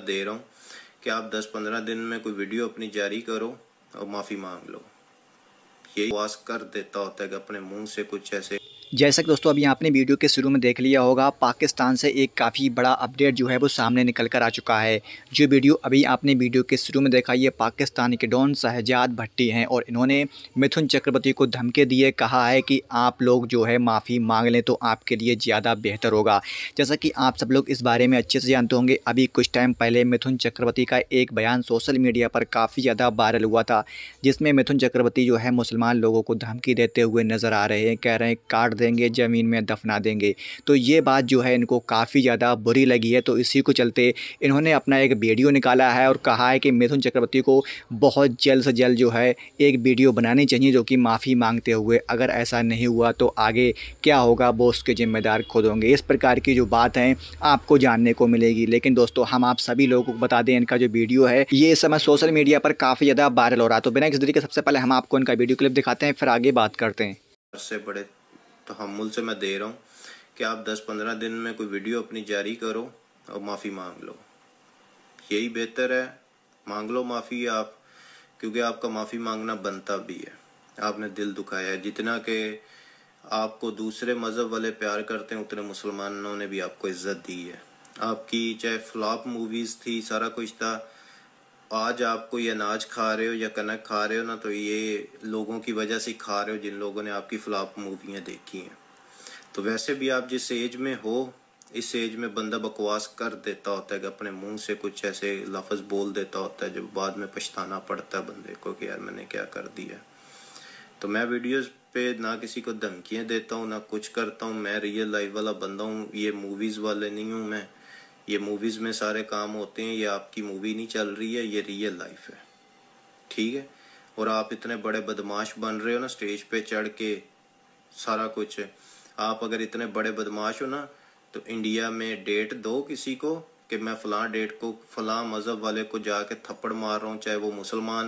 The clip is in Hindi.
दे रहा हूँ कि आप 10-15 दिन में कोई वीडियो अपनी जारी करो और माफ़ी मांग लो यही वास कर देता होता है कि अपने मुंह से कुछ ऐसे जैसा कि दोस्तों अभी आपने वीडियो के शुरू में देख लिया होगा पाकिस्तान से एक काफ़ी बड़ा अपडेट जो है वो सामने निकल कर आ चुका है जो वीडियो अभी आपने वीडियो के शुरू में देखा ये पाकिस्तान के डॉन शहजाद भट्टी हैं और इन्होंने मिथुन चक्रवर्ती को धमके दिए कहा है कि आप लोग जो है माफ़ी मांग लें तो आपके लिए ज़्यादा बेहतर होगा जैसा कि आप सब लोग इस बारे में अच्छे से जानते होंगे अभी कुछ टाइम पहले मिथुन चक्रवर्ती का एक बयान सोशल मीडिया पर काफ़ी ज़्यादा वायरल हुआ था जिसमें मिथुन चक्रवर्ती जो है मुसलमान लोगों को धमकी देते हुए नज़र आ रहे हैं कह रहे हैं कार्ड देंगे ज़मीन में दफना देंगे तो ये बात जो है इनको काफ़ी ज़्यादा बुरी लगी है तो इसी को चलते इन्होंने अपना एक वीडियो निकाला है और कहा है कि मिथुन चक्रवर्ती को बहुत जल्द से जल्द जो है एक वीडियो बनानी चाहिए जो कि माफ़ी मांगते हुए अगर ऐसा नहीं हुआ तो आगे क्या होगा वो उसके ज़िम्मेदार खुद होंगे इस प्रकार की जो बात है आपको जानने को मिलेगी लेकिन दोस्तों हम आप सभी लोगों को बता दें इनका जो वीडियो है ये इस समय सोशल मीडिया पर काफ़ी ज़्यादा वायरल हो रहा है तो बिना किसी तरीके सबसे पहले हम आपको इनका वीडियो क्लिप दिखाते हैं फिर आगे बात करते हैं सबसे बड़े तहमुल तो से मैं दे रहा हूँ कि आप 10-15 दिन में कोई वीडियो अपनी जारी करो और माफ़ी मांग लो यही बेहतर है मांग लो माफ़ी आप क्योंकि आपका माफ़ी मांगना बनता भी है आपने दिल दुखाया है जितना के आपको दूसरे मज़हब वाले प्यार करते हैं उतने मुसलमानों ने भी आपको इज्जत दी है आपकी चाहे फ्लॉप मूवीज़ थी सारा कुछ था आज आप कोई अनाज खा रहे हो या कनक खा रहे हो ना तो ये लोगों की वजह से खा रहे हो जिन लोगों ने आपकी फ्लॉप मूवियाँ देखी हैं तो वैसे भी आप जिस एज में हो इस एज में बंदा बकवास कर देता होता है कि अपने मुंह से कुछ ऐसे लफज बोल देता होता है जब बाद में पछताना पड़ता है बंदे को कि यार मैंने क्या कर दिया तो मैं वीडियोस पे ना किसी को धमकियां देता हूँ ना कुछ करता हूँ मैं रियल लाइफ वाला बंदा हूँ ये मूवीज़ वाले नहीं हूँ मैं ये मूवीज में सारे काम होते हैं ये आपकी मूवी नहीं चल रही है ये रियल लाइफ है ठीक है और आप इतने बड़े बदमाश बन रहे हो ना स्टेज पे चढ़ के सारा कुछ आप अगर इतने बड़े बदमाश हो ना तो इंडिया में डेट दो किसी को कि मैं फलां डेट को फलां मज़हब वाले को जाके थप्पड़ मार रहा हूँ चाहे वो मुसलमान